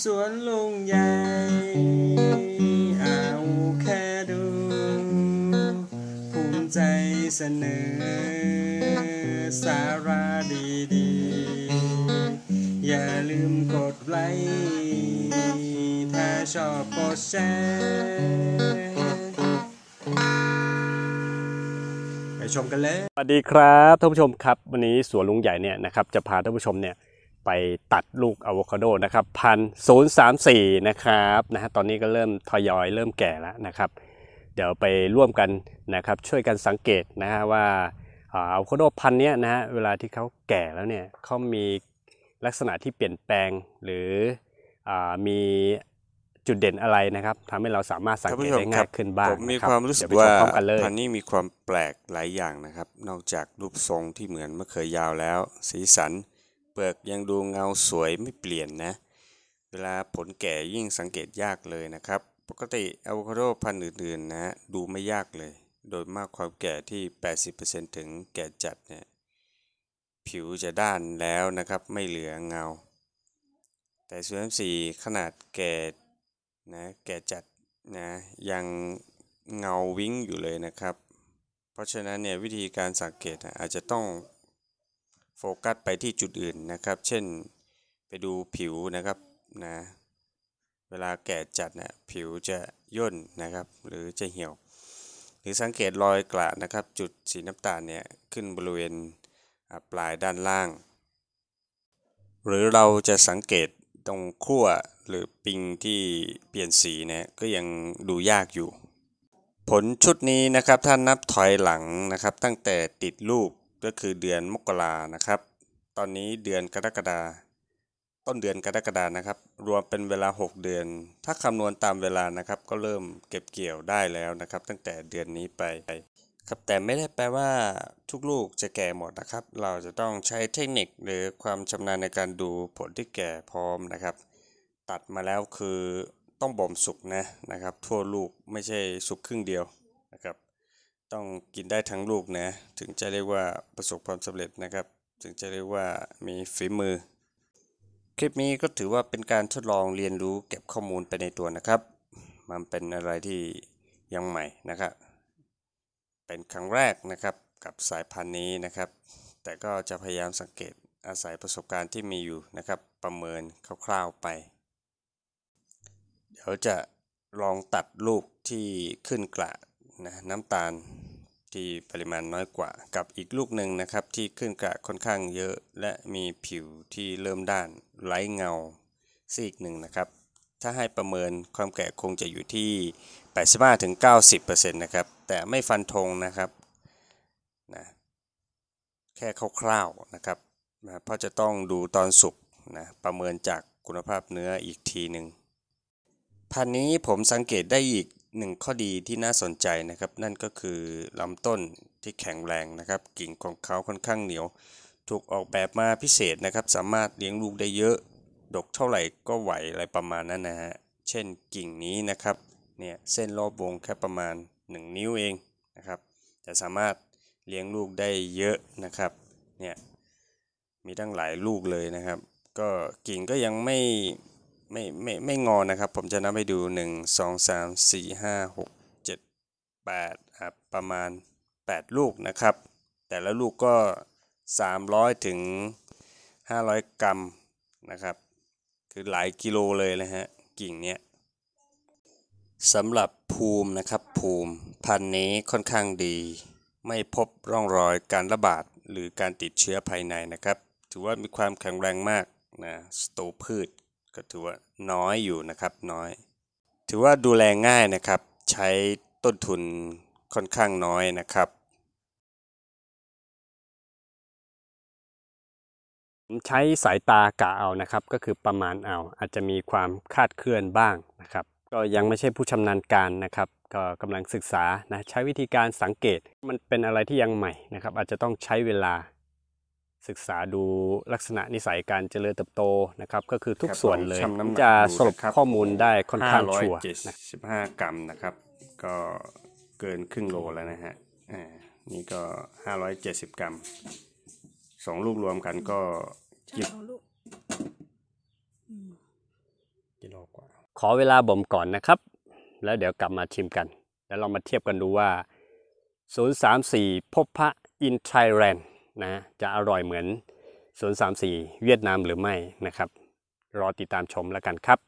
สวนลุงใหญ่เอาแค่ดูภูมิใจเสนอ สาระดีๆ อย่าลืมกดไลค์ถ้าชอบกดแชร์ไปชมกันเลยสวัสดีครับท่านผู้ชมครับ วันนี้สวนลุงใหญ่เนี่ยนะครับจะพาท่านผู้ชมเนี่ยไปตัดลูกอะโวคาโดนะครับพันศูนย์สามสี่นะครับนะฮะตอนนี้ก็เริ่มทยอย เริ่มแก่แล้วนะครับ เดี๋ยวไปร่วมกันนะครับช่วยกันสังเกตนะฮะว่าอะโวคาโดพันเนี้ยนะฮะเวลาที่เขาแก่แล้วเนี่ยเขามีลักษณะที่เปลี่ยนแปลงหรืออมีจุดเด่นอะไรนะครับทำให้เราสามารถสังเกตได้ง่ายขึ้นบ้างผมมีความรู้สึกว่าพันนี้มีความแปลกหลายอย่างนะครับนอกจากรูปทรงที่เหมือนมะเขือยาวแล้วสีสันเปลือกยังดูเงาสวยไม่เปลี่ยนนะ เวลาผลแก่ยิ่งสังเกตยากเลยนะครับ ปกติอะโวคาโดพันธุ์อื่นๆนะดูไม่ยากเลย โดยมากความแก่ที่ 80%ถึงแก่จัดเนี่ยผิวจะด้านแล้วนะครับ ไม่เหลือเงา แต่ส่วนสีขนาดแก่นะแก่จัดนะยังเงาวิ้งอยู่เลยนะครับ เพราะฉะนั้นเนี่ยวิธีการสังเกตอาจจะต้องโฟกัสไปที่จุดอื่น นะครับ เช่นไปดูผิวนะครับ นะ เวลาแก่จัดนะผิวจะย่นนะครับ หรือจะเหี่ยว หรือสังเกตรอยกระนะครับจุดสีน้ำตาลเนี่ยขึ้นบริเวณปลายด้านล่าง หรือเราจะสังเกตตรงขั้วหรือปิงที่เปลี่ยนสีเนี่ยก็ยังดูยากอยู่ ผลชุดนี้นะครับท่านนับถอยหลังนะครับตั้งแต่ติดรูปก็คือเดือนมกรานะครับ ตอนนี้เดือนกรกฎาต้นเดือนกรกฎานะครับ รวมเป็นเวลา 6 เดือน ถ้าคำนวณตามเวลานะครับก็เริ่มเก็บเกี่ยวได้แล้วนะครับ ตั้งแต่เดือนนี้ไป ครับแต่ไม่ได้แปลว่าทุกลูกจะแก่หมดนะครับ เราจะต้องใช้เทคนิคหรือความชำนาญในการดูผลที่แก่พร้อมนะครับ ตัดมาแล้วคือต้องบ่มสุกนะนะครับ ทั่วลูกไม่ใช่สุกครึ่งเดียวนะครับต้องกินได้ทั้งลูกนะถึงจะเรียกว่าประสบความสำเร็จนะครับถึงจะเรียกว่ามีฝีมือ คลิปนี้ก็ถือว่าเป็นการทดลองเรียนรู้เก็บข้อมูลไปในตัวนะครับ มันเป็นอะไรที่ยังใหม่นะครับ เป็นครั้งแรกนะครับกับสายพันธุ์นี้นะครับ แต่ก็จะพยายามสังเกตอาศัยประสบการณ์ที่มีอยู่นะครับ ประเมินคร่าว ๆไป เดี๋ยวจะลองตัดลูกที่ขึ้นกระนะน้ำตาลที่ปริมาณน้อยกว่ากับอีกลูกหนึ่งนะครับที่ขึ้นกระค่อนข้างเยอะ และมีผิวที่เริ่มด้านไร้เงาซีกหนึ่งนะครับถ้าให้ประเมินความแก่คงจะอยู่ที่85-90%นะครับแต่ไม่ฟันธงนะครับนะแค่คร่าวๆนะครับนะเพราะจะต้องดูตอนสุกนะประเมินจากคุณภาพเนื้ออีกทีหนึ่งพันนี้ผมสังเกตได้อีกหนึ่งข้อดีที่น่าสนใจนะครับนั่นก็คือลำต้นที่แข็งแรงนะครับกิ่งของเขาค่อนข้างเหนียว ถูกออกแบบมาพิเศษนะครับ สามารถเลี้ยงลูกได้เยอะดกเท่าไหร่ก็ไหวอะไรประมาณนั้นนะฮะเช่นกิ่งนี้นะครับเนี่ย เส้นรอบวงแค่ประมาณ 1 นิ้วเองนะครับ จะสามารถเลี้ยงลูกได้เยอะนะครับเนี่ยมีตั้งหลายลูกเลยนะครับ ก็กิ่งก็ยังไม่ไม่ไม่ไม่งอนะครับ ผมจะนับไปดู 1 2 3 4 5 6 7 8 ครับ ประมาณ 8 ลูกนะครับ แต่ละลูกก็ 300 ถึง 500 กรัมนะครับ คือหลายกิโลเลยนะฮะกิ่งเนี้ยสำหรับภูมินะครับ ภูมิพันธุ์นี้ค่อนข้างดี ไม่พบร่องรอยการระบาดหรือการติดเชื้อภายในนะครับถือว่ามีความแข็งแรงมากนะสตูพืชก็ถือว่าน้อยอยู่นะครับน้อย ถือว่าดูแลง่ายนะครับใช้ต้นทุนค่อนข้างน้อยนะครับผมใช้สายตากะเอานะครับก็คือประมาณเอาอาจจะมีความคาดเคลื่อนบ้างนะครับ ก็ยังไม่ใช่ผู้ชำนาญการนะครับ ก็กำลังศึกษานะใช้วิธีการสังเกตมันเป็นอะไรที่ยังใหม่นะครับ อาจจะต้องใช้เวลาศึกษาดูลักษณะนิสัยการเจริญเติบโตนะครับก็คือทุกส่วนเลย จะสรุปข้อมูลได้ค่อนข้างชัวร์น15กรัมนะครับ ก็เกินครึ่งโลแล้วนะฮะนี่ก็ 570 กรัม สองลูกรวมกันก็กิโลกว่าขอเวลาบ่มก่อนนะครับ แล้วเดี๋ยวกลับมาชิมกัน แล้วเรามาเทียบกันดูว่า 034พบพระอินไทแลนด์นะจะอร่อยเหมือน 034 เวียดนามหรือไม่นะครับ รอติดตามชมแล้วกันครับ